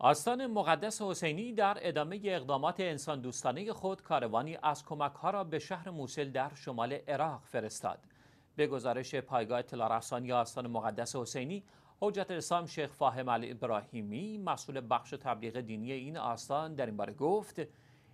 آستان مقدس حسینی در ادامه اقدامات انسان دوستانه خود کاروانی از کمک ها را به شهر موسل در شمال عراق فرستاد. به گزارش پایگاه اطلاع رسانی آستان مقدس حسینی، حجت الاسلام شیخ فاهم علی ابراهیمی مسئول بخش تبلیغ دینی این آستان در این باره گفت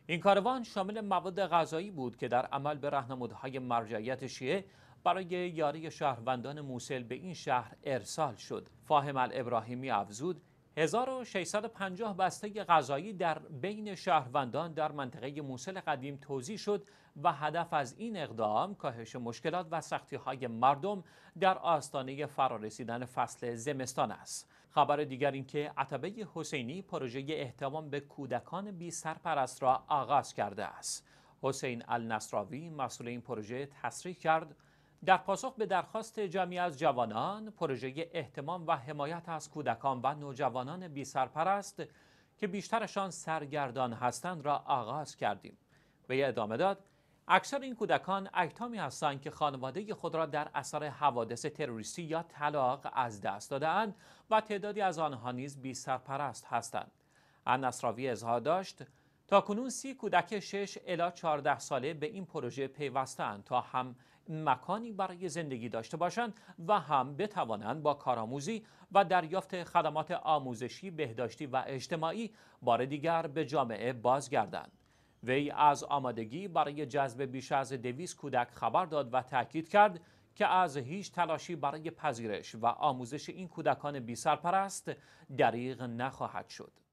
این کاروان شامل مواد غذایی بود که در عمل به رهنمودهای مرجعیت شیعه برای یاری شهروندان موسل به این شهر ارسال شد. فاهم الابراهیمی افزود 1650 بسته غذایی در بین شهروندان در منطقه موسل قدیم توضیح شد و هدف از این اقدام کاهش مشکلات و سختی های مردم در آستانه فرارسیدن فصل زمستان است. خبر دیگر اینکه عتبه حسینی پروژه احتمام به کودکان بی سرپرست را آغاز کرده است. حسین النصراوی مسئول این پروژه تصریح کرد در پاسخ به درخواست جمعی از جوانان پروژه احتمام و حمایت از کودکان و نوجوانان بی سرپرست که بیشترشان سرگردان هستند را آغاز کردیم وی ادامه داد اکثر این کودکان اکتامی هستند که خانواده خود را در اثر حوادث تروریستی یا طلاق از دست دادهاند و تعدادی از آنها نیز بی سرپرست هستند انصراوی اظهار داشت تا کنون سی کودک 6 الا 14 ساله به این پروژه پیوستند تا هم مکانی برای زندگی داشته باشند و هم بتوانند با کارآموزی و دریافت خدمات آموزشی، بهداشتی و اجتماعی بار دیگر به جامعه بازگردند. وی از آمادگی برای جذب بیش از دویز کودک خبر داد و تاکید کرد که از هیچ تلاشی برای پذیرش و آموزش این کودکان بی سرپرست دریغ نخواهد شد.